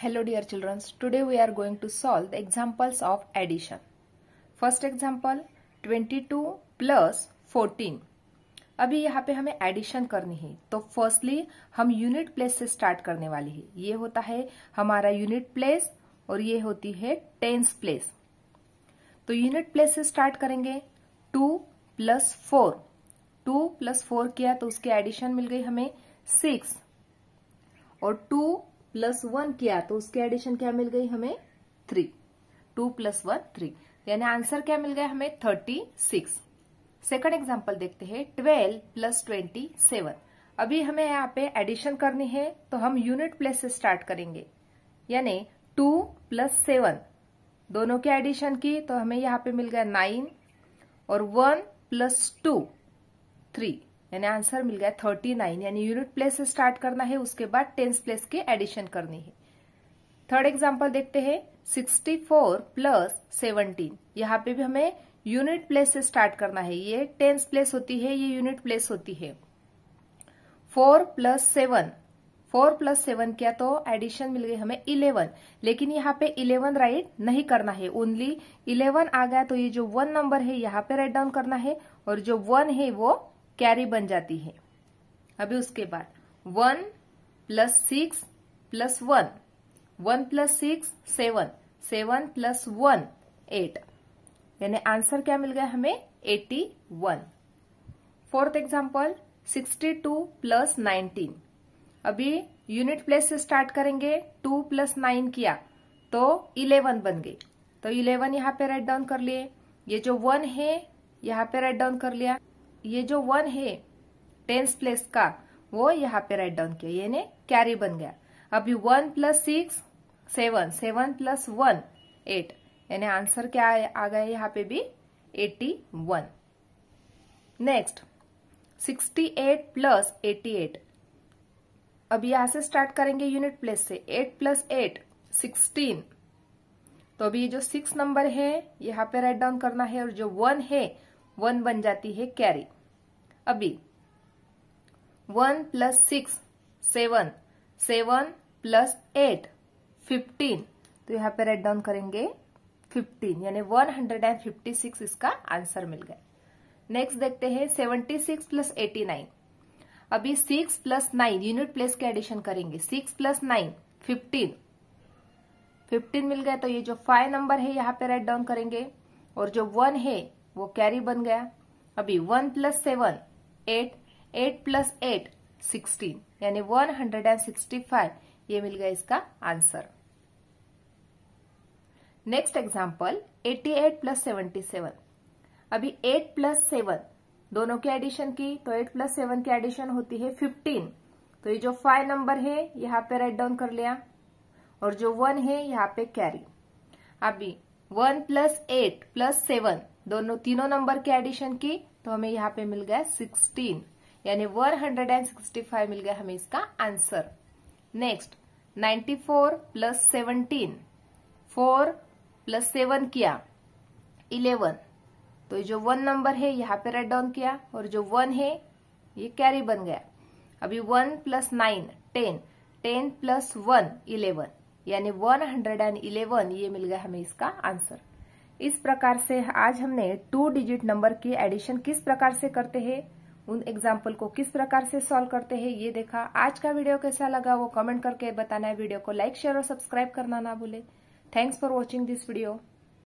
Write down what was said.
Hello dear children, today we are going to solve the examples of addition. First example 22 plus 14. अभी यहाँ पे हमें addition करनी है तो फर्स्टली हम यूनिट प्लेस से स्टार्ट करने वाली है ये होता है हमारा यूनिट प्लेस और ये होती है टेंस प्लेस तो यूनिट प्लेस से स्टार्ट करेंगे two plus four two plus four किया तो उसकी एडिशन मिल गई हमें सिक्स और टू प्लस वन किया तो उसकी एडिशन क्या मिल गई हमें three two plus one three यानी आंसर क्या मिल गया हमें थर्टी सिक्स सेकेंड एग्जाम्पल देखते हैं ट्वेल्व प्लस ट्वेंटी सेवन अभी हमें यहाँ पे एडिशन करनी है तो हम यूनिट प्लेस से स्टार्ट करेंगे यानी टू प्लस सेवन दोनों के एडिशन की तो हमें यहाँ पे मिल गया नाइन और वन प्लस टू थ्री यानी आंसर मिल गया थर्टी नाइन यानी यूनिट प्लेस से स्टार्ट करना है उसके बाद टेंस प्लेस के एडिशन करनी है थर्ड एग्जाम्पल देखते हैं सिक्सटी फोर प्लस सेवनटीन यहाँ पे भी हमें यूनिट प्लेस से स्टार्ट करना है ये टेंस प्लेस होती है ये यूनिट प्लेस होती है four plus seven four plus seven किया तो एडिशन मिल गई हमें इलेवन लेकिन यहाँ पे इलेवन राइट नहीं करना है ओनली इलेवन आ गया तो ये जो वन नंबर है यहाँ पे राइट डाउन करना है और जो वन है वो कैरी बन जाती है अभी उसके बाद one plus six plus one one plus six seven seven plus one eight यानी आंसर क्या मिल गया हमें eighty one fourth example sixty two plus nineteen अभी यूनिट प्लेस से स्टार्ट करेंगे टू प्लस नाइन किया तो इलेवन बन गई तो इलेवन यहाँ पे राइट डाउन कर लिए ये जो वन है यहाँ पे राइट डाउन कर लिया ये जो वन है टेंस प्लेस का वो यहाँ पे राइट डाउन किया यानी कैरी बन गया अभी one plus six seven seven plus one eight यानी आंसर क्या आ गया यहाँ पे भी eighty one next sixty eight plus eighty eight अब यहां से स्टार्ट करेंगे यूनिट प्लेस से एट प्लस एट सिक्सटीन तो अभी ये जो सिक्स नंबर है यहाँ पे राइट डाउन करना है और जो वन है वन बन जाती है कैरी अभी one plus six seven seven plus eight fifteen तो यहाँ पे राइट डाउन करेंगे फिफ्टीन यानी one hundred and fifty six इसका आंसर मिल गया नेक्स्ट देखते हैं seventy six plus eighty nine अभी six plus nine unit place के एडिशन करेंगे six plus nine fifteen fifteen मिल गया तो ये जो फाइव नंबर है यहाँ पे राइट डाउन करेंगे और जो वन है वो कैरी बन गया अभी one plus seven eight eight plus eight sixteen यानी one hundred and sixty five ये मिल गया इसका answer next example eighty eight plus seventy seven अभी एट प्लस सेवन दोनों की एडिशन की तो एट प्लस सेवन की एडिशन होती है फिफ्टीन तो ये जो फाइव नंबर है यहाँ पे राइट डाउन कर लिया और जो वन है यहाँ पे कैरी अभी one plus eight plus seven दोनों तीनों नंबर के एडिशन की तो हमें यहाँ पे मिल गया सिक्सटीन यानी one hundred and sixty five मिल गया हमें इसका answer next ninety four plus seventeen four plus seven किया इलेवन तो जो वन नंबर है यहाँ पे राइट डाउन किया और जो वन है ये कैरी बन गया अभी one plus nine ten ten plus one eleven यानी वन हंड्रेड एंड इलेवन ये मिल गया हमें इसका आंसर इस प्रकार से आज हमने टू डिजिट नंबर की एडिशन किस प्रकार से करते हैं उन एग्जाम्पल को किस प्रकार से सॉल्व करते हैं ये देखा आज का वीडियो कैसा लगा वो कमेंट करके बताना है वीडियो को लाइक शेयर और सब्सक्राइब करना ना भूले thanks for watching this video